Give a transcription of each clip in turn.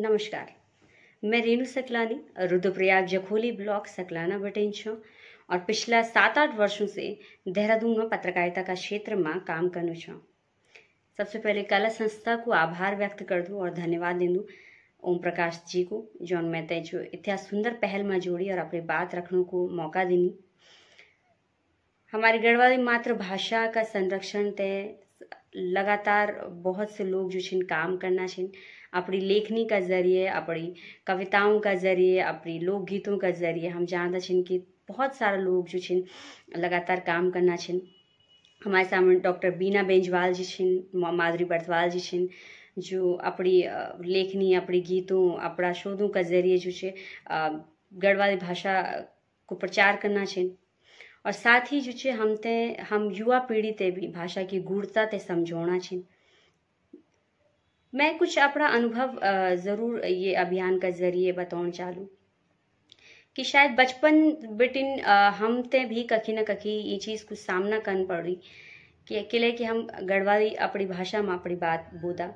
नमस्कार मैं रेणु सकलानी रुद्रप्रयाग जखोली ब्लॉक सकलाना बटेंशो और पिछला सात आठ वर्षों से देहरादून में पत्रकारिता का क्षेत्र में काम करना छो सबसे पहले कला संस्था को आभार व्यक्त कर दूँ और धन्यवाद दे दूँ ओम प्रकाश जी को जॉन मैं जो इतना सुंदर पहल में जोड़ी और अपनी बात रखने को मौका देनी हमारी गढ़वाली मातृभाषा का संरक्षण तय लगातार बहुत से लोग जो छिन काम करना छिन अपनी लेखनी का ज़रिए अपनी कविताओं का ज़रिए अपनी लोकगीतों का ज़रिए हम जानता छिन कि बहुत सारा लोग जो छिन लगातार काम करना छिन हमारे सामने डॉक्टर बीना बेंजवाल जी छिन माधुरी बर्थवाल जी छिन जो अपनी लेखनी अपनी गीतों अपना शोधों का जरिए जो छे गढ़वाली भाषा को प्रचार करना छिन और साथ ही जो छे हम ते हम युवा पीढ़ी ते भी भाषा की गूढ़ता ते समझौना छिन मैं कुछ अपना अनुभव ज़रूर ये अभियान का ज़रिए बताना चाहूँ कि शायद बचपन बिटिन हम ते भी कखी न कखी ये चीज़ कुछ सामना करन पड़ रही कि किले कि हम गढ़वाली अपनी भाषा में अपनी बात बोदा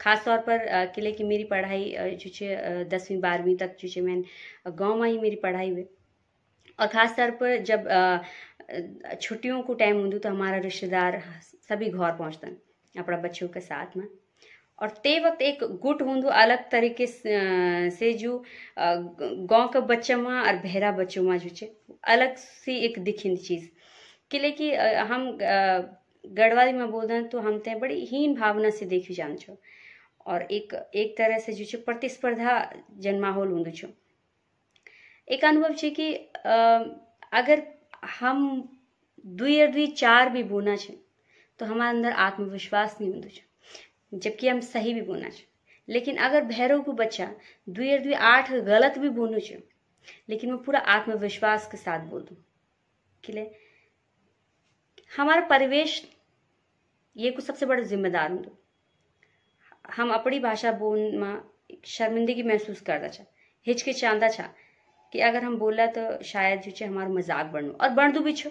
खास तौर पर किले कि मेरी पढ़ाई जो चे दसवीं बारहवीं तक जो है मैंने गाँव में ही मेरी पढ़ाई हुई और ख़ास तौर पर जब छुट्टियों को टाइम हों तो हमारा रिश्तेदार सभी घर पहुँचता अपना बच्चों के साथ में और ते वक्त एक गुट हूँ अलग तरीके से जो गाँव का बच्चा माँ और बहरा बच्चों माँ जो चे अलग सी एक दिखिंद चीज़ कि लेकिन हम गढ़वाली में बोल तो हम ते बड़ी हीन भावना से देखी जान छो और एक एक तरह से जो प्रतिस्पर्धा जन माहौल हूँ एक अनुभव चे कि अगर हम दुई और दुई चार भी बोना चे तो हमारे अंदर आत्मविश्वास नहीं हूँ जबकि हम सही भी बुना चाहिए लेकिन अगर भैरव को बच्चा दुई और दुई आठ गलत भी बोलू चाहिए लेकिन मैं पूरा आत्मविश्वास के साथ बोल दूँ के हमारा परिवेश ये को सबसे बड़ा जिम्मेदार हूँ हम अपनी भाषा बोल माँ शर्मिंदगी महसूस करता छा हिचकिचांदा छा कि अगर हम बोला तो शायद जो हमारा मजाक बनो और बढ़ दू तो भी छो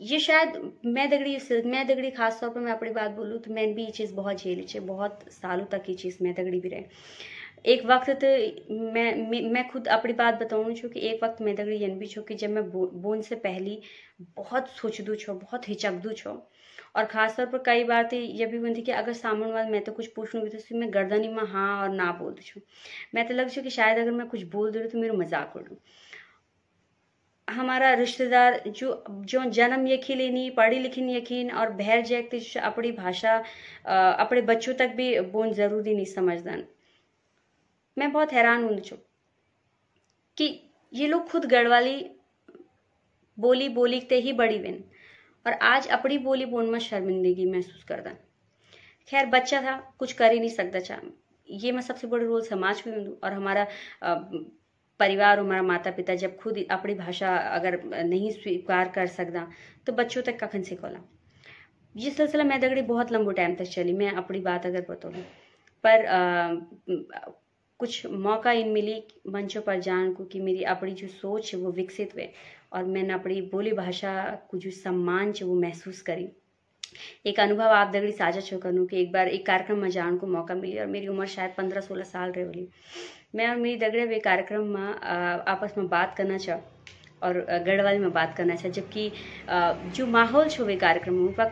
ये शायद मैं दगड़ी मैं दगड़ी खास तौर पर मैं अपनी बात बोलूँ तो मैंने भी ये चीज़ बहुत झेली है बहुत सालों तक ये चीज़ मैं दगड़ी भी रहे एक वक्त तो मैं मैं, मैं खुद अपनी बात बताऊँ छू कि एक वक्त मैं दगड़ी यन भी छू कि जब मैं बो, बोन से पहली बहुत सोच दू छो बहुत हिचकदू छो और खासतौर पर कई बार तो ये भी बनती कि अगर सामने वाले मैं तो कुछ पूछ भी तो मैं गर्दनी माँ हाँ और ना बोल दूँ मैं तो लग छो कि शायद अगर मैं कुछ बोल दूँ तो मेरा मजाक उड़ूँ हमारा रिश्तेदार जो जो जन्म यखी लेनी पढ़ी लिखी यकीन और बहर जैक अपनी भाषा अपने बच्चों तक भी बोन ज़रूरी नहीं समझदन मैं बहुत हैरान हूँ चुप कि ये लोग खुद गढ़वाली बोली बोली ते ही बड़ी बिन और आज अपनी बोली बोन में शर्मिंदगी महसूस कर दें खैर बच्चा था कुछ कर ही नहीं सकता चाह ये मैं सबसे बड़ा रोल समाज में और हमारा परिवार और मेरा माता पिता जब खुद अपनी भाषा अगर नहीं स्वीकार कर सकता तो बच्चों तक कखन सिखोला ये सिलसिला मैं दगड़ी बहुत लंबो टाइम तक चली मैं अपनी बात अगर बतौलूँ पर आ, कुछ मौका इन मिली मंचों पर जान को कि मेरी अपनी जो सोच है वो विकसित हुए और मैंने अपनी बोली भाषा को जो सम्मान है वो महसूस करी एक अनुभव आप दगड़ी साझा छो करूँ कि एक बार एक कार्यक्रम में जान को मौका मिली और मेरी उम्र शायद पंद्रह सोलह साल होली मैं और मेरी दगड़े वे कार्यक्रम में आपस में बात करना चाह और गढ़वाली में बात करना चाह जबकि जो माहौल छो वे कार्यक्रम में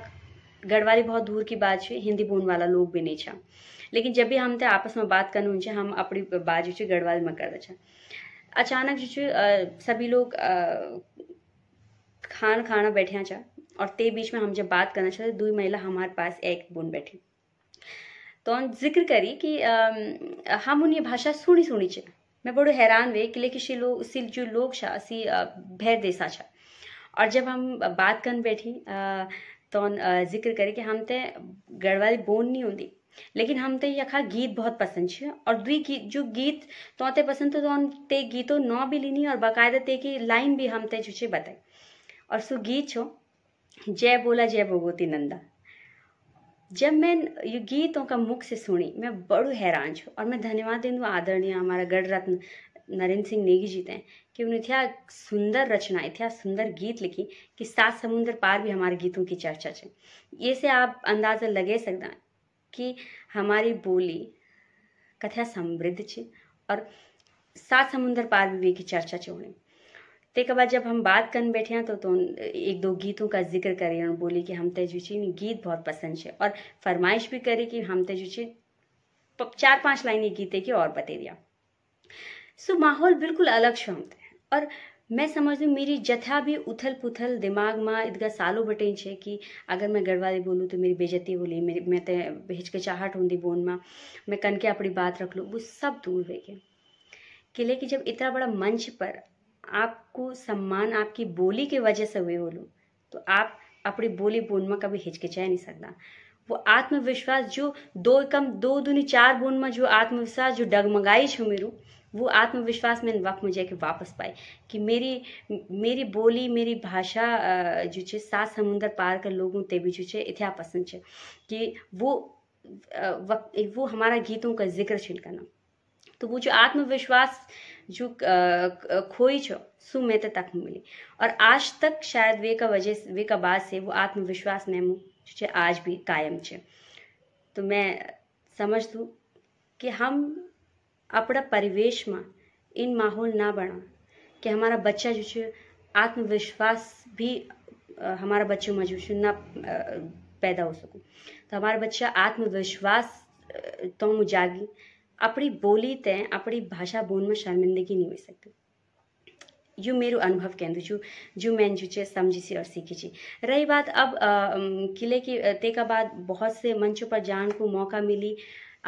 गढ़वाली बहुत दूर की बात है हिंदी बोलने वाला लोग भी नहीं छा लेकिन जब भी हम ते आपस में बात करना हुई हम अपनी बात जो गढ़वाली में कर दे अचानक जो सभी लोग खान खाना बैठे छा और ते बीच में हम जब बात करना चाहते दुई महिला हमारे पास एक बोन बैठी तो जिक्र करी कि हम उन्हें भाषा सुनी सुनी चे मैं बड़ो हैरान हुए कि शी लोग सिल जो लोग छा असी भैर देसा छा और जब हम बात कर बैठी तो जिक्र करी कि हम ते गढ़वाली बोन नहीं होंगी लेकिन हम ते यखा गीत बहुत पसंद छे और दुई गीत जो गीत तो ते पसंद तो, तो ते गीतो नौ भी लीनी और बाकायदा ते की लाइन भी हम ते जो छे बताई और सो गीत छो जय बोला जय भगवती नंदा जब मैं ये गीतों का मुख से सुनी मैं बड़ो हैरान छू और मैं धन्यवाद देंदू आदरणीय हमारा गढ़रत्न नरेंद्र सिंह नेगी जी तें कि उन्हें इतना सुंदर रचना इतना सुंदर गीत लिखी कि सात समुद्र पार भी हमारे गीतों की चर्चा है ये से आप अंदाजा लगे सकदा कि हमारी बोली कथा समृद्ध है और सात समुद्र पार भी की चर्चा है तक बाद जब हम बात कर बैठे हैं तो, तो एक दो गीतों का जिक्र करें और बोली कि हम तेजुची ने गीत बहुत पसंद है और फरमाइश भी करे कि हम तेजुची चार पांच लाइने गीते की और बते दिया सो माहौल बिल्कुल अलग शांत हम और मैं समझ लू मेरी जथा भी उथल पुथल दिमाग में इतना सालों बटेन है कि अगर मैं गढ़वाली बोलूँ तो मेरी बेजती होली मेरी मैं तो हिचकिचाहट होंगी बोन में मैं कन के अपनी बात रख लूँ वो सब दूर हो गए किले लेकिन जब इतना बड़ा मंच पर आपको सम्मान आपकी बोली की वजह से हुए बोलूँ तो आप अपनी बोली में कभी हिचकिचा नहीं सकता वो आत्मविश्वास जो दो कम दो दुनी चार में जो आत्मविश्वास जो डगमगाई छो मेरू वो आत्मविश्वास मैंने वक्त में जाके वापस पाए कि मेरी मेरी बोली मेरी भाषा जो है सात समुंदर पार कर लोगों ते भी जो है इतना पसंद है कि वो वक्त वो हमारा गीतों का जिक्र छिल करना तो वो जो आत्मविश्वास जो खोई छो सुमेत तक मिली और आज तक शायद वे का वजह वे का बात से वो आत्मविश्वास में मुझे जो आज भी कायम है तो मैं समझ दूँ कि हम अपना परिवेश में इन माहौल ना बना कि हमारा बच्चा जो है आत्मविश्वास भी हमारा बच्चों में जो है ना पैदा हो सकूँ तो हमारा बच्चा आत्मविश्वास तो जागी अपनी बोली तय अपनी भाषा बोल में शर्मिंदगी नहीं हो सकती यो मेरे अनुभव कहते जो जो मैंने जो चीज़ समझी सी और सीखी थी रही बात अब किले की ते का बाद बहुत से मंचों पर जान को मौका मिली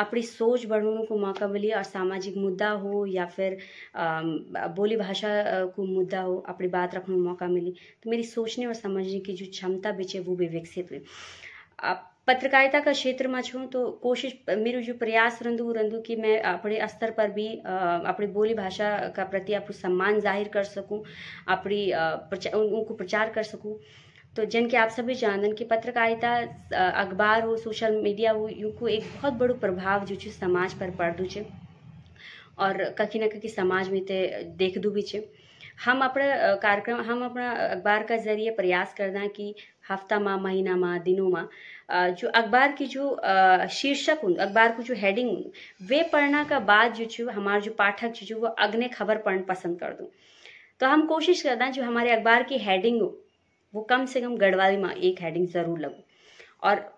अपनी सोच बढ़ाने को मौका मिली और सामाजिक मुद्दा हो या फिर बोली भाषा को मुद्दा हो अपनी बात रखने को मौका मिली तो मेरी सोचने और समझने की जो क्षमता बिचे वो भी विकसित हुई अब पत्रकारिता का क्षेत्र में छू तो कोशिश मेरे जो प्रयास रंधू रंधू कि मैं अपने स्तर पर भी अपनी बोली भाषा का प्रति आप सम्मान जाहिर कर सकूं अपनी उनको प्रचार कर सकूं तो जन के आप सभी जानन कि पत्रकारिता अखबार हो सोशल मीडिया हो को एक बहुत बड़ो प्रभाव जो समाज पर पड़ दू और कखी ना कखी समाज में ते देख दू भी छे हम अपना कार्यक्रम हम अपना अखबार का ज़रिए प्रयास करना कि हफ्ता माह महीना माह दिनों माह जो अखबार की जो शीर्षक हूँ अखबार को जो हेडिंग वे पढ़ना का बाद जो छो हमारा जो पाठक जो वो अग्नि खबर पढ़ पसंद कर दूँ तो हम कोशिश करना जो हमारे अखबार की हेडिंग हो वो कम से कम गढ़वाली माँ एक हेडिंग ज़रूर लगो और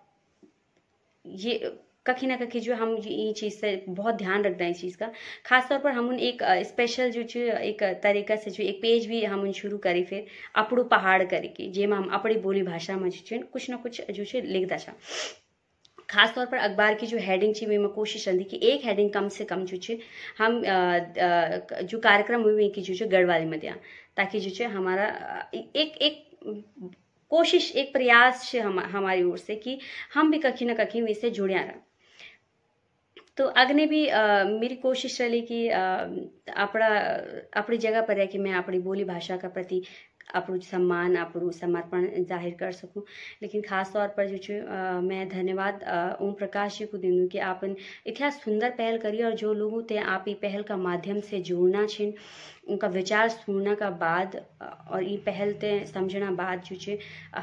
ये कहीं ना कहीं जो हम ये चीज़ से बहुत ध्यान रखते हैं इस चीज़ का खासतौर पर हम उन एक स्पेशल जो जो एक तरीका से जो एक पेज भी हम उन शुरू करी फिर अपड़ू पहाड़ करके जेम हम अपनी बोली भाषा में जो कुछ ना कुछ जो है लिखता है खास तौर पर अखबार की जो हेडिंग थी मैं कोशिश रही कि एक हेडिंग कम से कम जो है हम जो कार्यक्रम हुई कि जो गढ़वाली में दिया ताकि जो है हमारा एक एक कोशिश एक प्रयास हम, हमारी ओर से कि हम भी कहीं ना कहीं इससे जुड़िया रहा तो आगने भी आ, मेरी कोशिश रही कि अपना अपनी जगह पर रह के मैं अपनी बोली भाषा का प्रति આપણું सम्मान આપણું समर्पण जाहिर कर सकूं लेकिन ख़ास तौर पर जो मैं धन्यवाद ओम प्रकाश जी को दे दूँ कि आप इतना सुंदर पहल करी और जो लोगों ते आप ये पहल का माध्यम से जुड़ना छिन उनका विचार सुनना का बाद और ये पहल ते समझना बाद जो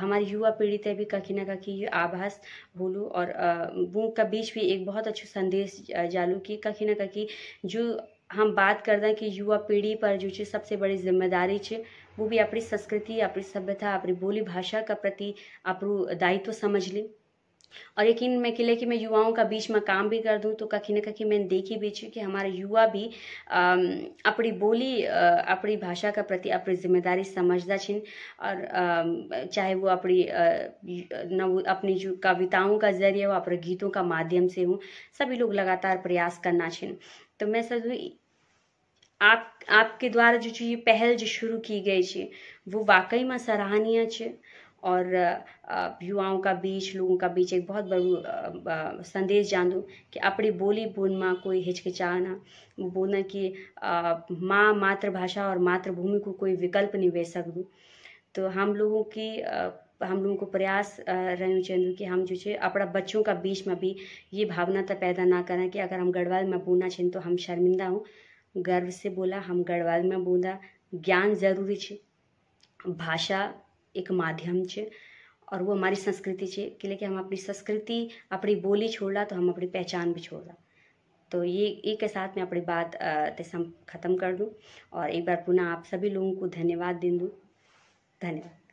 हमारी युवा पीढ़ी ते भी कखी ना कखी ये आभास बोलूँ और वो का बीच भी एक बहुत अच्छा संदेश जालू कि कखी ना कखी जो हम बात करते हैं कि युवा पीढ़ी पर जो सबसे बड़ी जिम्मेदारी है वो भी अपनी संस्कृति अपनी सभ्यता अपनी बोली भाषा का प्रति आप दायित्व समझ लें और यकीन मैं किले कि मैं युवाओं का बीच में काम भी कर दूं तो कखी न कखी मैंने देखी बीच कि हमारे युवा भी अपनी बोली अपनी भाषा का प्रति अपनी जिम्मेदारी समझदा छिन और चाहे वो अपनी न अपनी जो कविताओं का जरिए हो अपने गीतों का माध्यम से हो सभी लोग लगातार प्रयास करना छिन तो मैं समझू आप आपके द्वारा जो ये पहल जो शुरू की गई थी वो वाकई में सराहनीय है और का बीच लोगों का बीच एक बहुत બહુત संदेश जान दूँ कि अपनी बोली बोल माँ कोई हिचकिचाना बोलना कि माँ मातृभाषा और मातृभूमि को कोई विकल्प नहीं वे सकूँ तो हम लोगों की हम लोगों को प्रयास रहू चाहिए कि हम जो है अपना बच्चों का बीच में भी ये भावना तो पैदा ना करें कि अगर हम गढ़वाल में बोलना चाहें तो हम शर्मिंदा हों गर्व से बोला हम में बोला ज्ञान जरूरी है भाषा एक माध्यम है और वो हमारी संस्कृति है कि लेकिन हम अपनी संस्कृति अपनी बोली छोड़ ला तो हम अपनी पहचान भी छोड़ ला तो ये एक के साथ मैं अपनी बात ख़त्म कर दूँ और एक बार पुनः आप सभी लोगों को धन्यवाद दे दूँ धन्यवाद